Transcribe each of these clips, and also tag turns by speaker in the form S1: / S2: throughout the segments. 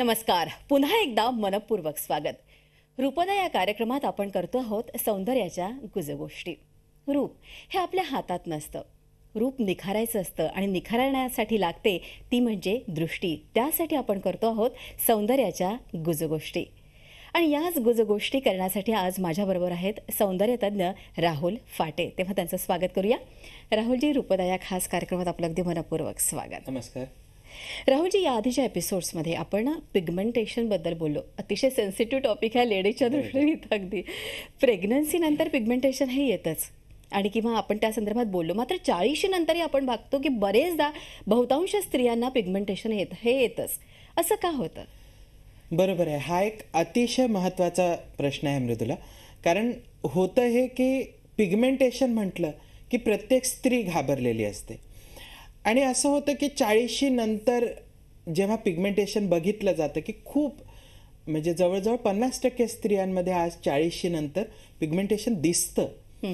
S1: नमस्कार पुन्हा एकदा मनपूर्वक स्वागत रूपदा या कार्यक्रमात आपण करतो आहोत सौंदर्याच्या गुजगोष्टी रूप हे आपल्या हातात नसतं रूप निखारायचं असतं आणि निखारण्यासाठी लागते ती म्हणजे दृष्टी त्यासाठी आपण करतो आहोत सौंदर्याच्या गुजगोष्टी आणि याच गुजगोष्टी करण्यासाठी आज माझ्याबरोबर आहेत सौंदर्यतज्ञ राहुल फाटे तेव्हा त्यांचं स्वागत करूया राहुलजी रूपदा या खास कार्यक्रमात आपलं अगदी मनपूर्वक स्वागत नमस्कार राहुलजी या आधीच्या एपिसोड्समध्ये आपण ना बद्दल बोललो अतिशय सेन्सिटिव्ह टॉपिक आहे लेडीजच्या दृष्टीने अगदी प्रेग्नन्सीनंतर पिगमेंटेशन हे येतच आणि किंवा आपण त्या संदर्भात बोललो मात्र चाळीशी नंतरही आपण बघतो की बरेचदा बहुतांश स्त्रियांना पिगमेंटेशन येत हे येतच असं का होतं
S2: बरोबर आहे हा एक अतिशय महत्त्वाचा प्रश्न आहे मृदुला कारण होतं हे की पिगमेंटेशन म्हटलं की प्रत्येक स्त्री घाबरलेली असते आणि असं होतं की चाळीशी नंतर जेव्हा पिगमेंटेशन बघितलं जातं की खूप म्हणजे जवळजवळ पन्नास टक्के स्त्रियांमध्ये आज चाळीसशी नंतर पिगमेंटेशन दिसतं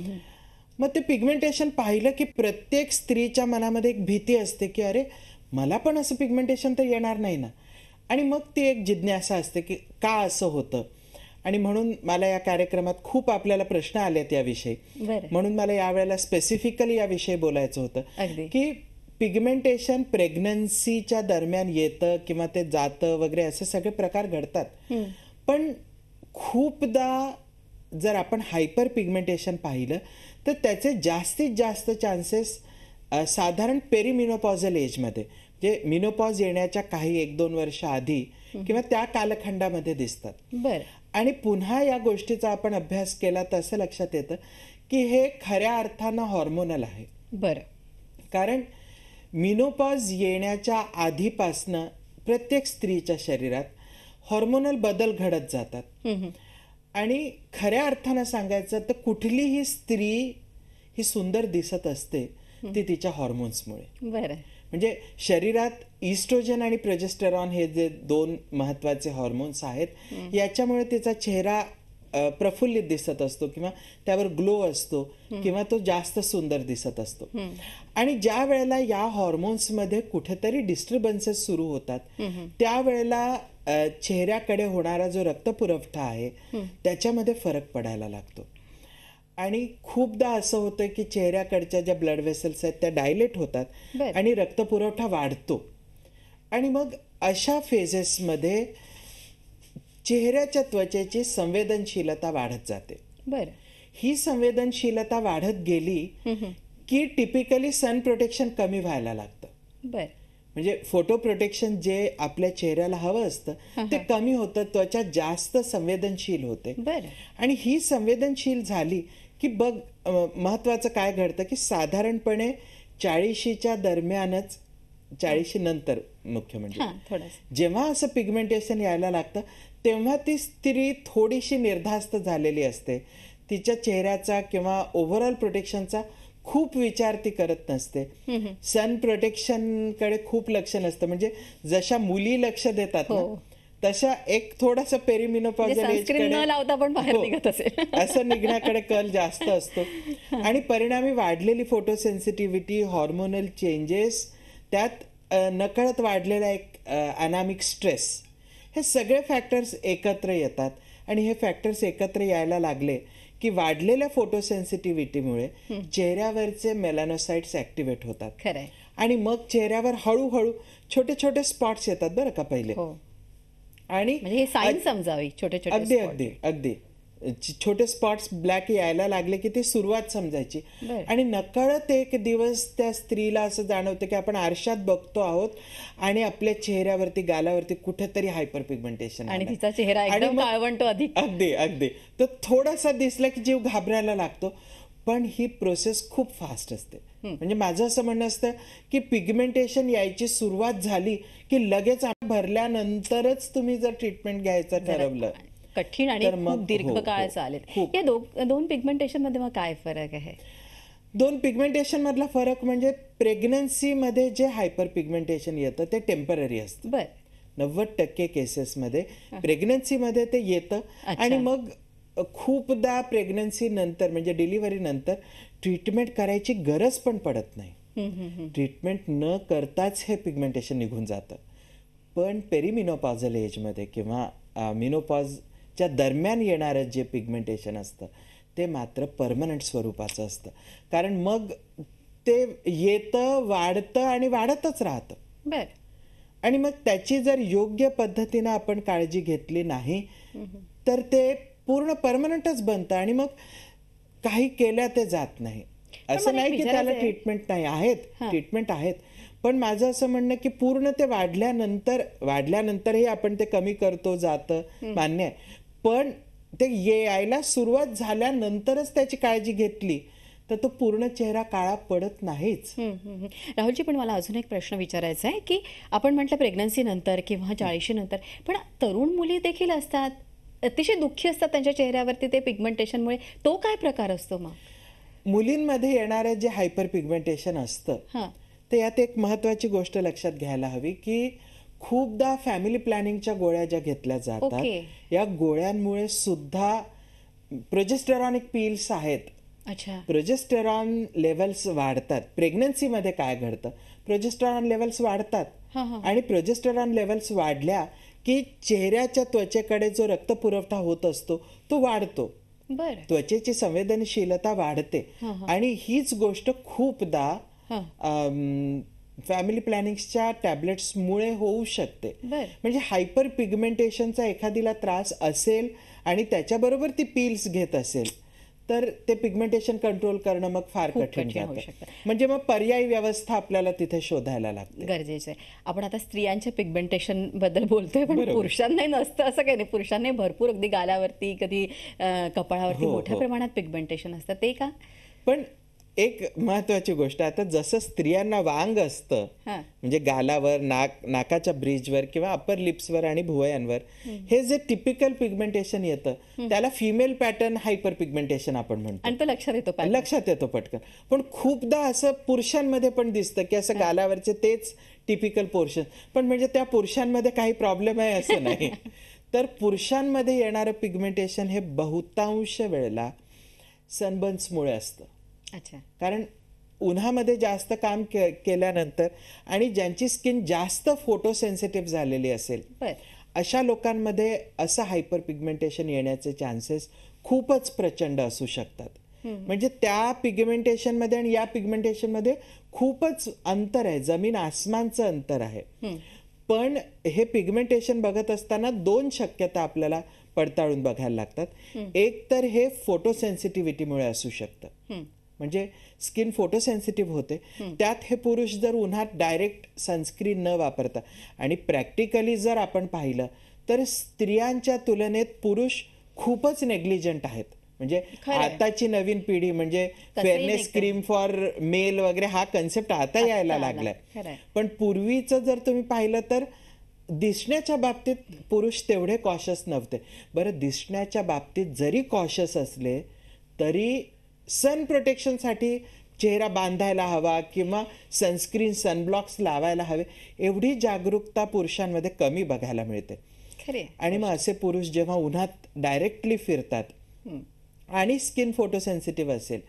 S2: मग ते पिगमेंटेशन पाहिलं की प्रत्येक स्त्रीच्या मनामध्ये एक भीती असते की अरे मला पण असं पिगमेंटेशन तर येणार नाही ना आणि मग ती एक जिज्ञासा असते की का असं होतं आणि म्हणून मला या कार्यक्रमात खूप आपल्याला प्रश्न आलेत याविषयी म्हणून मला यावेळेला स्पेसिफिकली याविषयी बोलायचं होतं की पिगमेंटेशन प्रेग्नन्सीच्या दरम्यान येतं किंवा ते जातं वगैरे असे सगळे प्रकार घडतात पण खूपदा जर आपण हायपर पिगमेंटेशन पाहिलं तर त्याचे जास्तीत जास्त चान्सेस साधारण पेरिमिनोपॉझल एजमध्ये जे मिनोपॉज येण्याच्या काही एक दोन वर्ष आधी किंवा त्या कालखंडामध्ये दिसतात बरं आणि पुन्हा या गोष्टीचा आपण अभ्यास केला तर असं लक्षात येतं की हे खऱ्या अर्थानं हॉर्मोनल आहे बरं कारण मिनोपॉज येण्याच्या आधीपासनं प्रत्येक स्त्रीच्या शरीरात हॉर्मोनल बदल घडत जातात आणि खऱ्या अर्थानं सांगायचं तर कुठलीही स्त्री ही सुंदर दिसत असते ती तिच्या हॉर्मोन्समुळे म्हणजे शरीरात इस्ट्रोजन आणि प्रोजेस्टेरॉन हे जे दोन महत्वाचे हॉर्मोन्स आहेत याच्यामुळे तिचा चेहरा प्रफुल्लित दिसत असतो किंवा त्यावर ग्लो असतो किंवा तो जास्त सुंदर दिसत असतो आणि ज्या वेळेला या हॉर्मोन्स मध्ये कुठेतरी डिस्टर्बन्सेस सुरू होतात त्यावेळेला चेहऱ्याकडे होणारा जो रक्तपुरवठा आहे त्याच्यामध्ये फरक पडायला लागतो आणि खूपदा असं होतं की चेहऱ्याकडच्या ज्या ब्लड वेसल्स आहेत त्या डायलेट होतात आणि रक्तपुरवठा वाढतो आणि मग अशा फेजेसमध्ये चेहऱ्याच्या त्वचेची संवेदनशीलता वाढत जाते बर ही संवेदनशीलता वाढत गेली की टिपिकली सन प्रोटेक्शन कमी व्हायला लागतं बर म्हणजे फोटो प्रोटेक्शन जे आपल्या चेहऱ्याला हवं असतं ते कमी होतं त्वचा जास्त संवेदनशील होते आणि ही संवेदनशील झाली की बघ महत्वाचं काय घडतं की साधारणपणे चाळीशीच्या दरम्यानच चाळीशी नंतर मुख्य म्हणजे जेव्हा असं पिगमेंटेशन यायला लागतं तेव्हा ती स्त्री थोडीशी निर्धास्त झालेली असते तिच्या चेहऱ्याचा किंवा ओव्हरऑल प्रोटेक्शनचा खूप विचार ती करत नसते सन प्रोटेक्शनकडे खूप लक्ष नसतं म्हणजे जशा मुली लक्ष देतात ना हो. तशा एक थोडासा म्हणजे पेरिमिनोपॉज हो. असं निघण्याकडे कल जास्त असतो आणि परिणामी वाढलेली फोटो सेन्सिटिव्हिटी हॉर्मोनल चेंजेस त्यात नकळत वाढलेला एक अनामिक स्ट्रेस हे सगळे फॅक्टर्स एकत्र येतात आणि हे फॅक्टर्स एकत्र यायला लागले की वाढलेल्या फोटोसेन्सिटिव्हिटीमुळे चेहऱ्यावरचे मेलानोसाइट्स ऍक्टिव्हेट होतात आणि मग चेहऱ्यावर हळूहळू छोटे छोटे स्पॉट्स येतात बरं का पहिले हो. आणि सायन्स म्हणजे समजावी
S1: छोटे छोटे अगदी अगदी
S2: अगदी छोटे स्पॉट्स ब्लॅक यायला लागले की ती सुरुवात समजायची आणि नकळत एक दिवस त्या स्त्रीला असं जाणवतं की आपण आरशात बघतो आहोत आणि आपल्या चेहऱ्यावरती गालावरती कुठेतरी हायपर पिगमेंटेशन आणि तिचा चेहरा अधिक अगदी अगदी तर थोडासा दिसला की जीव घाबरायला लागतो पण ही प्रोसेस खूप फास्ट असते म्हणजे माझं असं म्हणणं असतं की पिगमेंटेशन यायची सुरुवात झाली की लगेच भरल्यानंतरच तुम्ही जर ट्रीटमेंट घ्यायचं ठरवलं कठीण आणि मग दीर्घ हो, काळ हो, चालेल या दोन पिगमेंटेशन मध्ये मग
S1: काय फरक आहे
S2: दोन पिगमेंटेशन मधला फरक म्हणजे मध्ये जे हायपर पिगमेंटेशन येतं ते टेम्पररी असत बर नव्वद टक्के प्रेग्नन्सी मध्ये ते येतं आणि मग खूपदा प्रेग्नन्सी नंतर म्हणजे डिलिव्हरी नंतर ट्रीटमेंट करायची गरज पण पडत नाही ट्रीटमेंट न करताच हे पिगमेंटेशन निघून जातं पण पेरिमिनोपॉझल एजमध्ये किंवा मिनोपॉज च्या दरम्यान येणारं जे पिगमेंटेशन असतं ते मात्र परमनंट स्वरूपाचं असतं कारण मग ते येतं वाढतं आणि वाढतच राहतं बर आणि मग त्याची जर योग्य पद्धतीनं आपण काळजी घेतली नाही तर ते पूर्ण परमनंटच बनतं आणि मग काही केल्या ते जात नाही असं नाही की त्याला ट्रीटमेंट नाही आहेत ट्रीटमेंट आहेत पण माझं असं म्हणणं की पूर्ण ते वाढल्यानंतर वाढल्यानंतरही आपण ते कमी करतो जात मान्य आहे पण ते यायला सुरुवात झाल्यानंतरच त्याची काळजी
S1: घेतली तर तो पूर्ण चेहरा काळा पडत नाहीच राहुलजी पण मला अजून एक प्रश्न विचारायचा आहे की आपण म्हटलं प्रेग्नन्सी नंतर किंवा चाळीशी नंतर पण तरुण मुली देखील असतात अतिशय दुःखी असतात त्यांच्या चेहऱ्यावरती ते पिगमेंटेशनमुळे तो काय प्रकार असतो मग
S2: मुलींमध्ये येणारं जे हायपर पिगमेंटेशन असतं
S1: यात एक महत्वाची
S2: गोष्ट लक्षात घ्यायला हवी की खूपदा फॅमिली प्लॅनिंगच्या गोळ्या ज्या घेतल्या जातात या गोळ्यांमुळे सुद्धा प्रोजेस्टेरॉनिक पिल्स आहेत अच्छा प्रोजेस्टेरॉन लेवल्स वाढतात प्रेग्नन्सीमध्ये काय घडतं प्रोजेस्टेरॉन लेवल्स वाढतात आणि प्रोजेस्टेरॉन लेवल्स वाढल्या की चेहऱ्याच्या त्वचेकडे जो रक्त पुरवठा होत असतो तो वाढतो त्वचेची संवेदनशीलता वाढते आणि हीच गोष्ट खूपदा फॅमिली प्लॅनिंगच्या टॅबलेट्समुळे होऊ शकते म्हणजे हायपर पिगमेंटेशनचा एखादीला त्रास असेल आणि त्याच्याबरोबर ती पिल्स घेत असेल तर ते पिगमेंटेशन कंट्रोल करणं मग फार कठीण म्हणजे मग पर्यायी व्यवस्था आपल्याला तिथे शोधायला
S1: लागते गरजेचं आहे आपण आता स्त्रियांच्या पिगमेंटेशन बद्दल बोलतोय पण पुरुषांनाही नसतं असं काही नाही पुरुषांनाही भरपूर अगदी गालावरती कधी कपाळावरती हो, मोठ्या हो. प्रमाणात पिगमेंटेशन असतं ते का
S2: पण एक महत्वाची गोष्ट आता जसं स्त्रियांना वांग असतं म्हणजे गालावर नाक नाकाच्या ब्रिजवर किंवा अपर लिप्सवर आणि भुवयांवर हे जे टिपिकल पिगमेंटेशन येतं त्याला फिमेल पॅटर्न हायपर पिगमेंटेशन आपण म्हणतो आणि लक्षात येतो लक्षात येतो पटकन पण खूपदा असं पुरुषांमध्ये पण दिसतं की असं गालावरचे तेच टिपिकल पोर्शन पण म्हणजे त्या पुरुषांमध्ये काही प्रॉब्लेम आहे असं नाही तर पुरुषांमध्ये येणारं पिगमेंटेशन हे बहुतांश वेळेला सनबन्समुळे असतं अच्छा कारण उन्हामध्ये जास्त काम केल्यानंतर आणि ज्यांची स्किन जास्त फोटो सेन्सिटिव्ह झालेली असेल अशा लोकांमध्ये असं हायपर पिगमेंटेशन येण्याचे चान्सेस खूपच प्रचंड असू शकतात म्हणजे त्या पिगमेंटेशनमध्ये आणि या पिगमेंटेशनमध्ये खूपच अंतर आहे जमीन आसमानचं अंतर आहे पण हे पिगमेंटेशन बघत असताना दोन शक्यता आपल्याला पडताळून बघायला लागतात एक तर हे फोटोसेन्सिटिव्हिटीमुळे असू शकतं म्हणजे स्किन फोटोसेन्सिटिव्ह होते त्यात हे पुरुष जर उन्हात डायरेक्ट सनस्क्रीन न वापरता आणि प्रॅक्टिकली जर आपण पाहिलं तर स्त्रियांच्या तुलनेत पुरुष खूपच नेग्लिजंट आहेत म्हणजे आताची नवीन पिढी म्हणजे फेअरनेस क्रीम फॉर मेल वगैरे हा कन्सेप्ट आता यायला लागलाय पण पूर्वीचं जर तुम्ही पाहिलं तर दिसण्याच्या बाबतीत पुरुष तेवढे कॉशस नव्हते बरं दिसण्याच्या बाबतीत जरी कॉशस असले तरी सन प्रोटेक्शनसाठी चेहरा बांधायला हवा किंवा सनस्क्रीन सनब्लॉक्स लावायला हवे एवढी जागरूकता पुरुषांमध्ये कमी बघायला मिळते खरे आणि मग असे पुरुष जेव्हा उन्हात डायरेक्टली फिरतात आणि स्किन फोटो सेन्सिटिव्ह असेल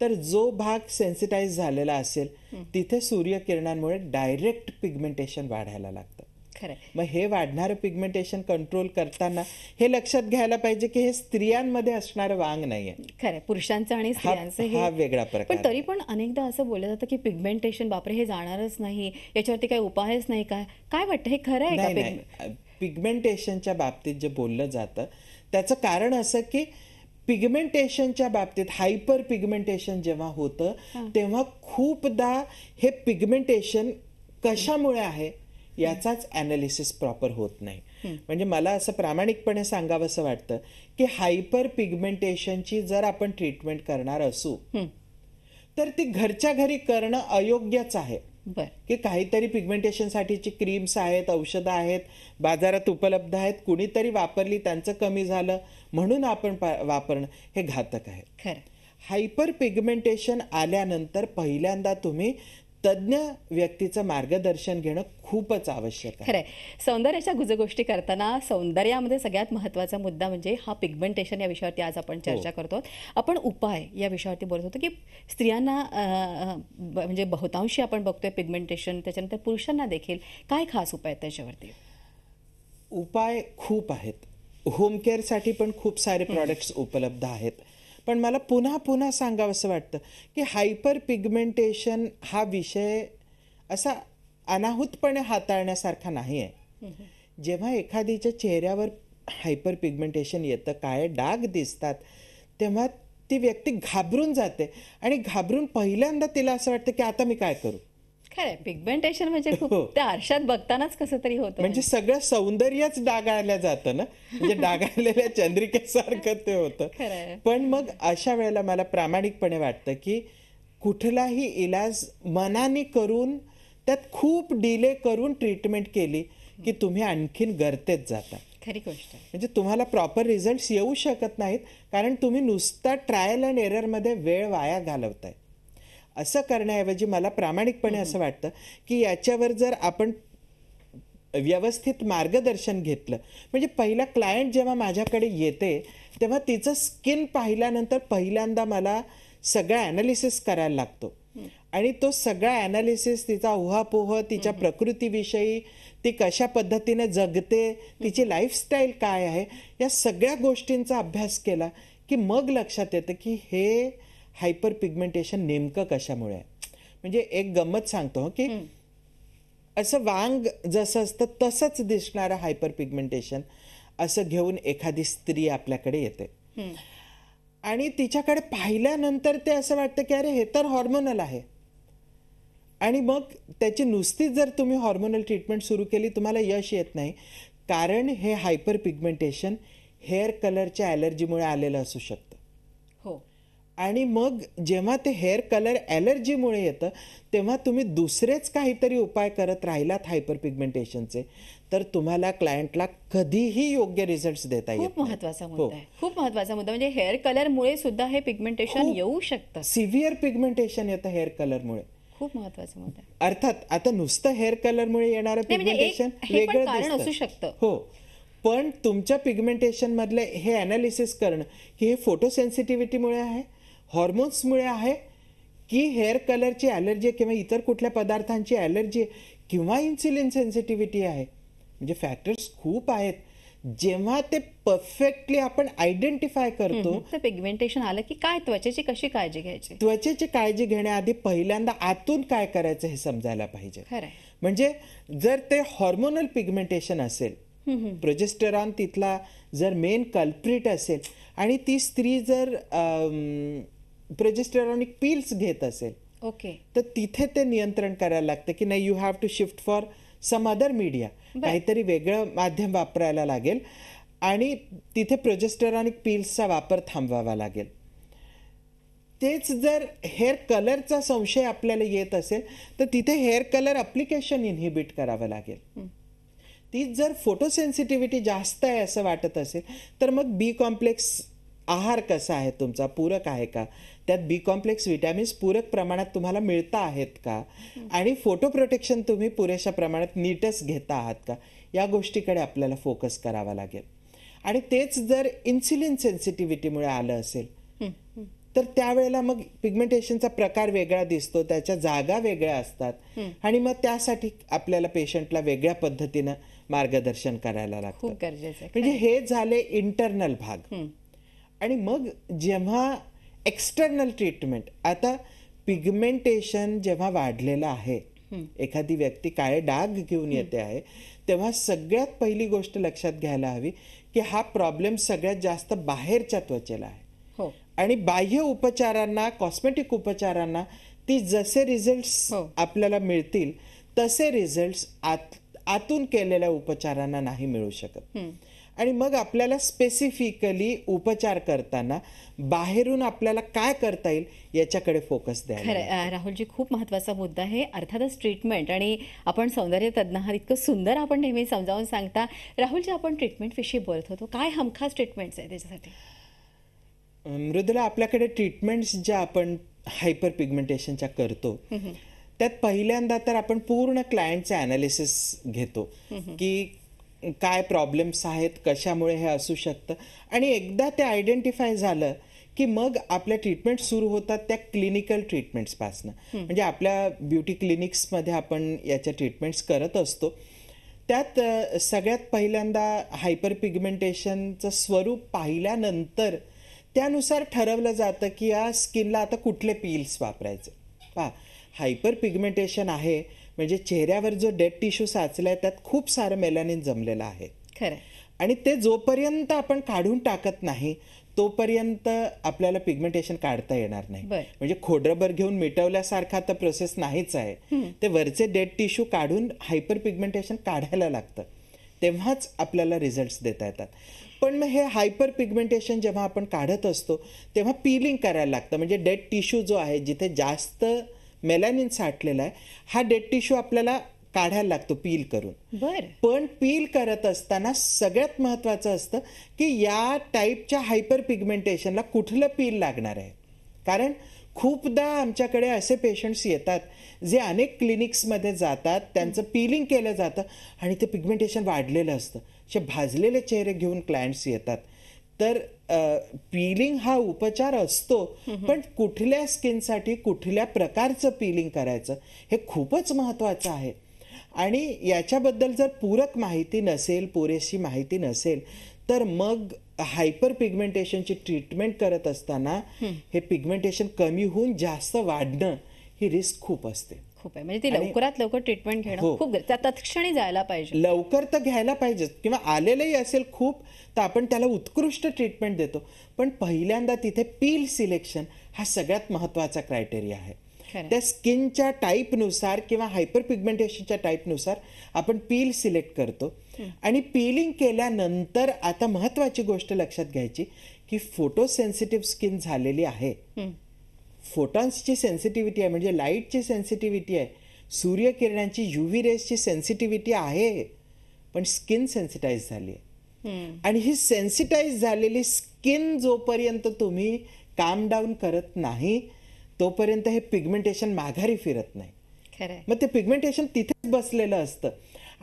S2: तर जो भाग सेन्सिटाईज झालेला असेल तिथे सूर्यकिरणांमुळे डायरेक्ट पिगमेंटेशन वाढायला लागतं खरं मग हे वाढणारं पिगमेंटेशन कंट्रोल करताना हे लक्षात घ्यायला पाहिजे की हे स्त्रियांमध्ये असणारं वांग नाहीये
S1: खरं पुरुषांचं आणि स्त्रियांचं हा वेगळा प्रकार पण तरी पण अनेकदा असं बोललं जातं की पिगमेंटेशन बापरे हे जाणारच नाही याच्यावरती काही उपायच नाही काय काय वाटतं हे खरं आहे
S2: का पिगमेंटेशनच्या बाबतीत जे बोललं जातं त्याचं कारण असं की पिगमेंटेशनच्या बाबतीत हायपर पिगमेंटेशन जेव्हा होतं तेव्हा खूपदा हे पिगमेंटेशन कशामुळे आहे याचाच अनालिसिस प्रॉपर होत नाही म्हणजे मला असं प्रामाणिकपणे सांगावं असं वाटतं की हायपर पिगमेंटेशनची जर आपण ट्रीटमेंट करणार असू तर ती घरच्या घरी करणं अयोग्यच आहे की काहीतरी साठीची क्रीम्स आहेत औषधं आहेत बाजारात उपलब्ध आहेत कुणीतरी वापरली त्यांचं कमी झालं म्हणून आपण वापरणं हे घातक आहे हायपर पिगमेंटेशन आल्यानंतर पहिल्यांदा तुम्ही तज्ज्ञ व्यक्तीचं मार्गदर्शन घेणं खूपच आवश्यक आहे खरंय
S1: सौंदर्याच्या गुजगोष्टी करताना सौंदर्यामध्ये सगळ्यात महत्त्वाचा मुद्दा म्हणजे हा पिगमेंटेशन या विषयावरती आज आपण हो. चर्चा करतो आपण उपाय या विषयावरती बोलत होतो की स्त्रियांना म्हणजे बहुतांशी आपण बघतोय पिगमेंटेशन त्याच्यानंतर पुरुषांना देखील काय खास उपाय त्याच्यावरती उपाय खूप आहेत
S2: होम केअरसाठी पण खूप सारे प्रॉडक्ट्स उपलब्ध आहेत पण मला पुन्हा पुन्हा असं वाटतं की हायपर पिगमेंटेशन हा विषय असा अनाहूतपणे हाताळण्यासारखा नाही आहे जेव्हा एखादीच्या चेहऱ्यावर हायपर पिगमेंटेशन येतं काय डाग दिसतात तेव्हा ती व्यक्ती घाबरून जाते आणि घाबरून पहिल्यांदा तिला असं वाटतं की आता मी काय करू
S1: खरं पिगमेंटेशन म्हणजे त्या आरशात बघतानाच कसं तरी होत
S2: म्हणजे सगळं सौंदर्यच डागाळल्या जातं ना म्हणजे डागाळलेल्या चंद्रिकेसारखं ते होतं पण मग अशा वेळेला मला प्रामाणिकपणे वाटतं की कुठलाही इलाज मनाने करून त्यात खूप डिले करून ट्रीटमेंट केली की तुम्ही आणखीन गर्तेत जाता खरी गोष्ट म्हणजे तुम्हाला प्रॉपर रिझल्ट येऊ शकत नाहीत कारण तुम्ही नुसता ट्रायल अँड एरर मध्ये वेळ वाया घालवताय असं करण्याऐवजी मला प्रामाणिकपणे असं वाटतं की याच्यावर जर आपण व्यवस्थित मार्गदर्शन घेतलं म्हणजे पहिला क्लायंट जेव्हा माझ्याकडे येते तेव्हा तिचं स्किन पाहिल्यानंतर पहिल्यांदा मला सगळा ॲनालिसिस करायला लागतो आणि तो सगळा ॲनालिसिस तिचा उहापोह तिच्या प्रकृतीविषयी ती कशा पद्धतीने जगते तिची लाईफस्टाईल काय आहे या सगळ्या गोष्टींचा अभ्यास केला की मग लक्षात येतं की हे हायपर पिगमेंटेशन नेमकं कशामुळे आहे म्हणजे एक गमत सांगतो की असं वांग जसं असतं तसंच दिसणारं हायपर पिगमेंटेशन असं घेऊन एखादी स्त्री आपल्याकडे येते आणि तिच्याकडे पाहिल्यानंतर ते असं वाटतं की अरे हे तर हॉर्मोनल आहे आणि मग त्याची नुसतीच जर तुम्ही हॉर्मोनल ट्रीटमेंट सुरू केली तुम्हाला यश येत नाही कारण हे हायपर पिगमेंटेशन हेअर कलरच्या ॲलर्जीमुळे आलेलं असू शकतं आणि मग जेव्हा ते हेअर कलर ॲलर्जीमुळे येतं तेव्हा तुम्ही दुसरेच काहीतरी उपाय करत राहिलात हायपर पिगमेंटेशनचे तर तुम्हाला क्लायंटला कधीही योग्य रिझल्ट देता येईल खूप
S1: महत्वाचा हो. मुद्दा आहे खूप महत्वाचा मुद्दा म्हणजे हेअर कलरमुळे सुद्धा हे पिगमेंटेशन येऊ शकतं
S2: सिव्हिअर पिगमेंटेशन येतं हेअर कलरमुळे
S1: खूप महत्वाचा मुद्दा
S2: अर्थात आता नुसतं हेअर कलरमुळे येणारं म्हणजे पिगमेंटेशन वेगळं कारण असू शकतं हो पण तुमच्या मधले हे अनालिसिस करणं की हे फोटोसेन्सिटिव्हिटीमुळे आहे हॉर्मोन्समुळे आहे की हेअर कलरची ॲलर्जी किंवा इतर कुठल्या पदार्थांची ॲलर्जी किंवा इन्सुलिन सेन्सिटिव्हिटी आहे म्हणजे फॅक्टर्स खूप आहेत जेव्हा ते परफेक्टली आपण आयडेंटिफाय करतो
S1: पिगमेंटेशन आलं की काय त्वचेची कशी काळजी घ्यायची
S2: त्वचेची काळजी घेण्याआधी पहिल्यांदा आतून काय करायचं हे समजायला पाहिजे म्हणजे जर ते हॉर्मोनल पिगमेंटेशन असेल प्रोजेस्टरॉन तिथला जर मेन कल्प्रिट असेल आणि ती स्त्री जर प्रोजेस्टेरॉनिक पिल्स घेत असेल ओके तर तिथे ते नियंत्रण करायला लागतं की नाही you have to shift for some other media काहीतरी वेगळं माध्यम वापरायला लागेल आणि तिथे प्रोजेस्टेरॉनिक पिल्सचा वापर थांबवावा लागेल तेच जर हेअर कलरचा संशय आपल्याला येत असेल तर तिथे हेअर कलर अप्लिकेशन इनहिबिट करावं लागेल ती जर फोटोसेन्सिटिव्हिटी जास्त आहे असं वाटत असेल तर मग बी कॉम्प्लेक्स आहार कसा आहे तुमचा पूरक आहे का त्यात बी कॉम्प्लेक्स विटॅमिन्स पूरक प्रमाणात तुम्हाला मिळता आहेत का आणि फोटो प्रोटेक्शन तुम्ही पुरेशा प्रमाणात नीटच घेता आहात का या गोष्टीकडे आपल्याला फोकस करावा लागेल आणि तेच जर इन्सुलिन सेन्सिटिव्हिटीमुळे आलं असेल तर त्यावेळेला मग पिगमेंटेशनचा प्रकार वेगळा दिसतो त्याच्या जागा वेगळ्या असतात आणि मग त्यासाठी आपल्याला पेशंटला वेगळ्या पद्धतीनं मार्गदर्शन करायला लागतं म्हणजे हे झाले इंटरनल भाग आणि मग जेव्हा एक्सटर्नल ट्रीटमेंट आता पिगमेंटेशन जेव्हा वाढलेलं आहे एखादी व्यक्ती काळे डाग घेऊन येते आहे तेव्हा सगळ्यात पहिली गोष्ट लक्षात घ्यायला हवी की हा प्रॉब्लेम सगळ्यात जास्त बाहेरच्या त्वचेला आहे हो आणि बाह्य उपचारांना कॉस्मेटिक उपचारांना ती जसे रिझल्ट्स हो. आपल्याला मिळतील तसे रिझल्ट्स आत आतून केलेल्या उपचारांना नाही मिळू शकत आणि मग आपल्याला स्पेसिफिकली उपचार करताना बाहेरून आपल्याला काय करता येईल याच्याकडे फोकस द्या
S1: राहुलजी खूप महत्त्वाचा मुद्दा आहे अर्थातच ट्रीटमेंट आणि आपण सौंदर्य तज्ञ आहात इतकं सुंदर आपण नेहमी समजावून सांगता राहुलजी आपण ट्रीटमेंट विषयी बोलत होतो काय हमखास ट्रीटमेंट्स आहे त्याच्यासाठी
S2: मृदुला आपल्याकडे ट्रीटमेंट्स ज्या आपण हायपर पिगमेंटेशनच्या करतो त्यात पहिल्यांदा तर आपण पूर्ण क्लायंटचं अनालिसिस घेतो की काय प्रॉब्लेम्स आहेत कशामुळे हे असू शकतं आणि एकदा ते आयडेंटिफाय झालं की मग आपल्या ट्रीटमेंट सुरू होतात त्या क्लिनिकल ट्रीटमेंट्सपासनं म्हणजे आपल्या ब्युटी क्लिनिक्समध्ये आपण याच्या ट्रीटमेंट्स करत असतो त्यात सगळ्यात पहिल्यांदा हायपर पिगमेंटेशनचं स्वरूप पाहिल्यानंतर त्यानुसार ठरवलं जातं की या स्किनला आता कुठले पील्स वापरायचे हा हायपर पिगमेंटेशन आहे म्हणजे चेहऱ्यावर जो डेड टिश्यू साचलाय त्यात खूप सारं मेलानिन जमलेलं आहे आणि ते जोपर्यंत आपण काढून टाकत नाही तोपर्यंत आपल्याला पिगमेंटेशन काढता येणार नाही म्हणजे खोडरबर घेऊन मिटवल्यासारखा तर प्रोसेस नाहीच आहे ते वरचे डेड टिश्यू काढून हायपर पिगमेंटेशन काढायला लागतं तेव्हाच आपल्याला रिझल्ट देता येतात पण मग हे हायपर पिगमेंटेशन जेव्हा आपण काढत असतो तेव्हा पिलिंग करायला लागतं म्हणजे डेड टिश्यू जो आहे जिथे जास्त मेलॅनिन साठलेला आहे हा डेड टिश्यू आपल्याला काढायला लागतो पील करून बर पण पील करत असताना सगळ्यात महत्वाचं असतं की या टाईपच्या हायपर पिगमेंटेशनला कुठलं पील लागणार आहे कारण खूपदा आमच्याकडे असे पेशंट्स येतात जे अनेक क्लिनिक्समध्ये जातात त्यांचं पीलिंग केलं जातं आणि ते पिगमेंटेशन वाढलेलं असतं असे भाजलेले चेहरे घेऊन क्लायंट्स येतात तर पीलिंग हा उपचार असतो पण कुठल्या स्किनसाठी कुठल्या प्रकारचं पीलिंग करायचं हे खूपच महत्त्वाचं आहे आणि याच्याबद्दल जर पूरक माहिती नसेल पुरेशी माहिती नसेल तर मग हायपर पिगमेंटेशनची ट्रीटमेंट करत असताना हे पिगमेंटेशन कमी होऊन जास्त वाढणं ही रिस्क खूप असते
S1: खूप आहे म्हणजे ती लवकरात लवकर ट्रीटमेंट घेणं हो. खूप तत्क्षणी जायला पाहिजे
S2: लवकर तर घ्यायला पाहिजे किंवा आलेलंही असेल खूप तर आपण त्याला उत्कृष्ट ट्रीटमेंट देतो पण पहिल्यांदा तिथे पील सिलेक्शन हा सगळ्यात महत्त्वाचा क्रायटेरिया आहे त्या स्किनच्या टाईपनुसार किंवा हायपर पिगमेंटेशनच्या टाईपनुसार आपण पील सिलेक्ट करतो आणि पीलिंग केल्यानंतर आता महत्वाची गोष्ट लक्षात घ्यायची की सेन्सिटिव्ह स्किन झालेली आहे ची सेन्सिटिव्हिटी आहे म्हणजे लाईटची सेन्सिटिव्हिटी आहे सूर्यकिरणांची यूव्ही रेसची सेन्सिटिव्हिटी आहे पण स्किन सेन्सिटाईज झाली आहे आणि ही सेन्सिटाईज झालेली स्किन जोपर्यंत तुम्ही काम डाऊन करत नाही तोपर्यंत हे पिगमेंटेशन माघारी फिरत नाही मग ते पिगमेंटेशन तिथेच बसलेलं असतं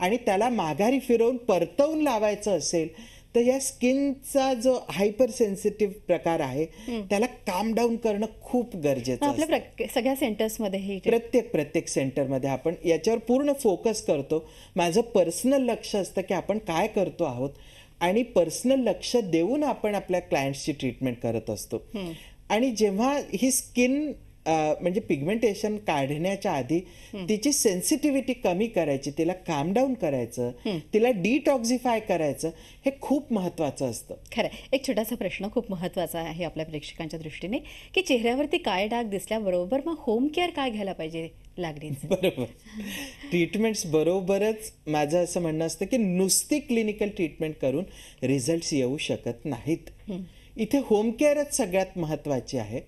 S2: आणि त्याला माघारी फिरवून परतवून लावायचं असेल तर या स्किनचा जो हायपर सेन्सिटिव्ह प्रकार आहे त्याला काम डाऊन करणं खूप गरजेचं आपल्या
S1: सगळ्या सेंटर्समध्ये हे प्रत्येक
S2: प्रत्येक सेंटरमध्ये आपण याच्यावर पूर्ण फोकस करतो माझं पर्सनल लक्ष असतं की आपण काय करतो आहोत आणि पर्सनल लक्ष देऊन आपण आपल्या क्लायंटची ट्रीटमेंट करत असतो आणि जेव्हा ही स्किन म्हणजे पिगमेंटेशन काढण्याच्या आधी तिची सेन्सिटिव्हिटी कमी करायची तिला काम डाऊन करायचं तिला डिटॉक्झिफाय करायचं हे खूप महत्वाचं असतं
S1: खरं एक छोटासा प्रश्न खूप महत्वाचा आहे आपल्या प्रेक्षकांच्या दृष्टीने की चेहऱ्यावरती काय डाग दिसल्याबरोबर मग होम केअर काय घ्यायला पाहिजे
S2: लागली बरोबर ट्रीटमेंट्स बरोबरच माझं असं म्हणणं असतं की नुसती क्लिनिकल ट्रीटमेंट करून रिझल्ट येऊ शकत नाहीत इथे होम केअरच सगळ्यात महत्वाची आहे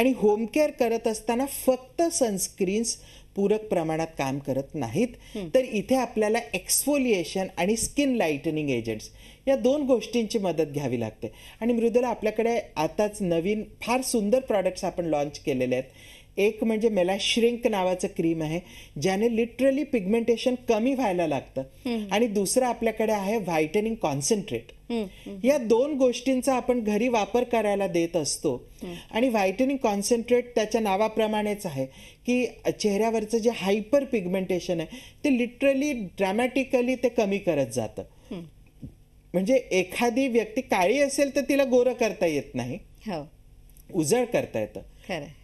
S2: आणि होम केअर करत असताना फक्त सनस्क्रीन्स पूरक प्रमाणात काम करत नाहीत तर इथे आपल्याला एक्सफोलिएशन आणि स्किन लाइटनिंग एजंट्स या दोन गोष्टींची मदत घ्यावी लागते आणि मृदुला आपल्याकडे आताच नवीन फार सुंदर प्रॉडक्ट्स आपण लॉन्च केलेले आहेत एक म्हणजे मेलाश्रिंक श्रिंक नावाचं क्रीम आहे ज्याने लिटरली पिगमेंटेशन कमी व्हायला लागतं आणि दुसरं आपल्याकडे आहे व्हायटनिंग कॉन्सन्ट्रेट या दोन गोष्टींचा आपण घरी वापर करायला देत असतो आणि व्हायटनिंग कॉन्सन्ट्रेट त्याच्या नावाप्रमाणेच आहे की चेहऱ्यावरचं जे हायपर पिगमेंटेशन आहे ते लिटरली ड्रॅमॅटिकली ते कमी करत जातं म्हणजे एखादी व्यक्ती काळी असेल तर तिला गोरं करता येत नाही हो. उजळ करता येतं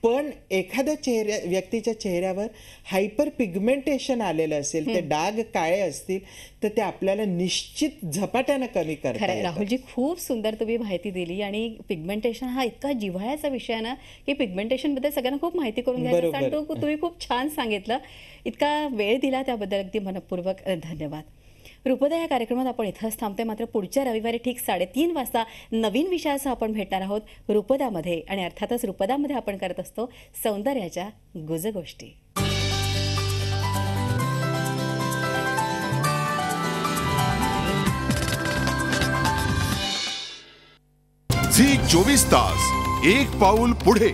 S2: पण एखाद्या चेहऱ्या व्यक्तीच्या चेहऱ्यावर हायपर पिगमेंटेशन आलेलं असेल ते डाग काळे असतील तर ते आपल्याला निश्चित झपाट्यानं कमी करतात राहुलजी
S1: खूप सुंदर तुम्ही माहिती दिली आणि पिगमेंटेशन हा इतका जिव्हाळ्याचा विषय ना की पिगमेंटेशन बद्दल सगळ्यांना खूप माहिती करून घ्यायची तुम्ही खूप छान सांगितलं इतका वेळ दिला त्याबद्दल अगदी मनपूर्वक धन्यवाद रूपदा या कार्यक्रमात आपण इथंच थांबते मात्र पुढच्या रविवारी ठीक साडेतीन वाजता नवीन विषयासह आपण भेटणार आहोत रूपदामध्ये आणि अर्थातच रूपदामध्ये आपण करत असतो सौंदर्याच्या गुज
S2: झी चोवीस तास एक पाऊल पुढे